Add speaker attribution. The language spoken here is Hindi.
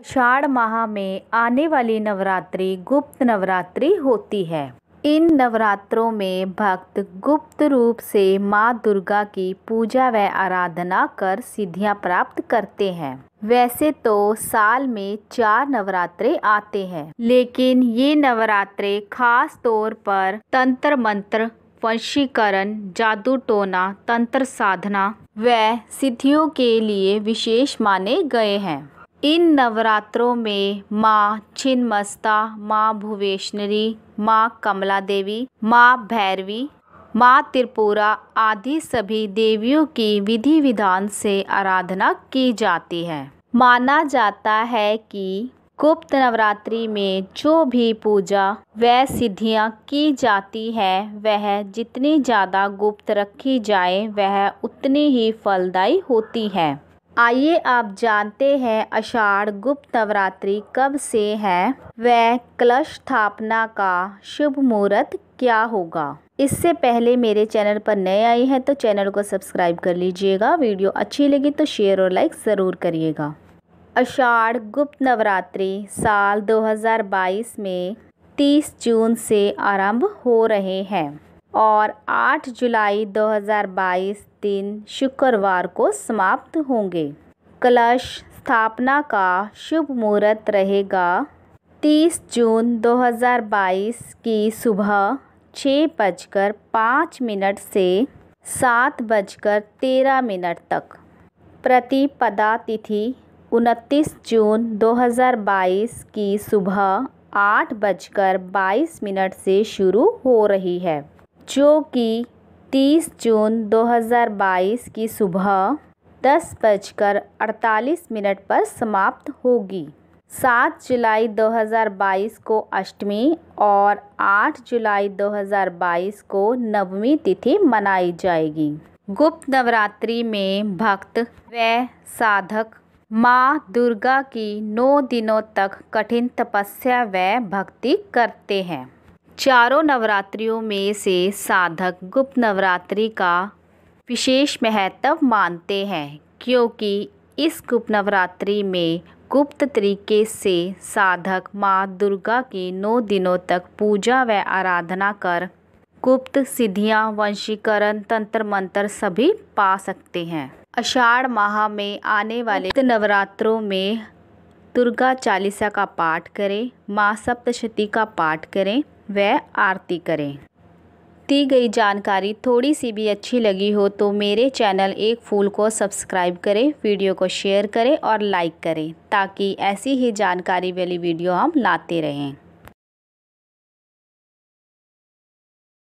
Speaker 1: आषाढ़ माह में आने वाली नवरात्रि गुप्त नवरात्रि होती है इन नवरात्रों में भक्त गुप्त रूप से मां दुर्गा की पूजा व आराधना कर सिद्धियां प्राप्त करते हैं वैसे तो साल में चार नवरात्रे आते हैं लेकिन ये नवरात्रे खास तौर पर तंत्र मंत्र वंशीकरण जादू टोना तंत्र साधना व सिद्धियों के लिए विशेष माने गए हैं इन नवरात्रों में माँ छिन्नमस्ता माँ भुवेशनरी माँ कमला देवी माँ भैरवी माँ त्रिपुरा आदि सभी देवियों की विधि विधान से आराधना की जाती है माना जाता है कि गुप्त नवरात्रि में जो भी पूजा व सिद्धियाँ की जाती है वह जितनी ज़्यादा गुप्त रखी जाए वह उतनी ही फलदायी होती है आइए आप जानते हैं आषाढ़ गुप्त नवरात्रि कब से है व कलश स्थापना का शुभ मुहूर्त क्या होगा इससे पहले मेरे चैनल पर नए आए हैं तो चैनल को सब्सक्राइब कर लीजिएगा वीडियो अच्छी लगी तो शेयर और लाइक ज़रूर करिएगा आषाढ़ गुप्त नवरात्रि साल 2022 में 30 जून से आरंभ हो रहे हैं और 8 जुलाई 2022 दिन शुक्रवार को समाप्त होंगे कलश स्थापना का शुभ मुहूर्त रहेगा 30 जून 2022 की सुबह छः बजकर पाँच मिनट से सात बजकर तेरह मिनट तक प्रतिपदा तिथि उनतीस जून 2022 की सुबह आठ बजकर बाईस मिनट से शुरू हो रही है जो कि तीस जून दो हज़ार बाईस की सुबह दस बजकर अड़तालीस मिनट पर समाप्त होगी सात जुलाई 2022 को अष्टमी और आठ जुलाई 2022 को नवमी तिथि मनाई जाएगी गुप्त नवरात्रि में भक्त व साधक माँ दुर्गा की नौ दिनों तक कठिन तपस्या व भक्ति करते हैं चारों नवरात्रियों में से साधक गुप्त नवरात्रि का विशेष महत्व मानते हैं क्योंकि इस गुप्त नवरात्रि में गुप्त तरीके से साधक माँ दुर्गा की नौ दिनों तक पूजा व आराधना कर गुप्त सिद्धियाँ वंशीकरण तंत्र मंत्र सभी पा सकते हैं अषाढ़ माह में आने वाले नवरात्रों में दुर्गा चालीसा का पाठ करें माँ सप्तशती का पाठ करें व आरती करें दी गई जानकारी थोड़ी सी भी अच्छी लगी हो तो मेरे चैनल एक फूल को सब्सक्राइब करें वीडियो को शेयर करें और लाइक करें ताकि ऐसी ही जानकारी वाली वीडियो हम लाते रहें